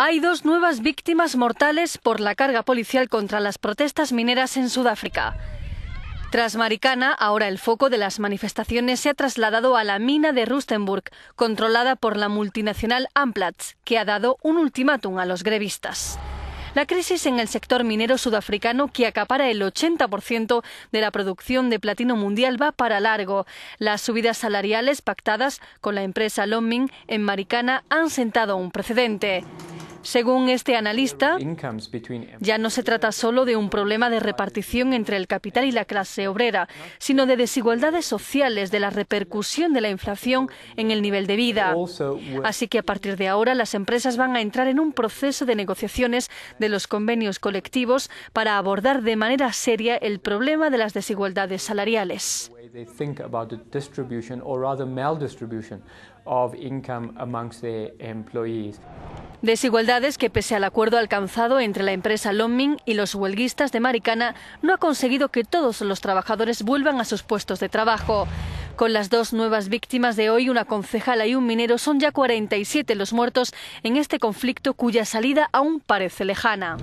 Hay dos nuevas víctimas mortales por la carga policial contra las protestas mineras en Sudáfrica. Tras Maricana, ahora el foco de las manifestaciones se ha trasladado a la mina de Rustenburg, controlada por la multinacional Amplats, que ha dado un ultimátum a los grevistas. La crisis en el sector minero sudafricano, que acapara el 80% de la producción de platino mundial, va para largo. Las subidas salariales pactadas con la empresa Lonmin en Maricana han sentado un precedente. Según este analista, ya no se trata solo de un problema de repartición entre el capital y la clase obrera, sino de desigualdades sociales, de la repercusión de la inflación en el nivel de vida. Así que a partir de ahora las empresas van a entrar en un proceso de negociaciones de los convenios colectivos para abordar de manera seria el problema de las desigualdades salariales. Desigualdades que, pese al acuerdo alcanzado entre la empresa Lomming y los huelguistas de Maricana, no ha conseguido que todos los trabajadores vuelvan a sus puestos de trabajo. Con las dos nuevas víctimas de hoy, una concejala y un minero, son ya 47 los muertos en este conflicto cuya salida aún parece lejana.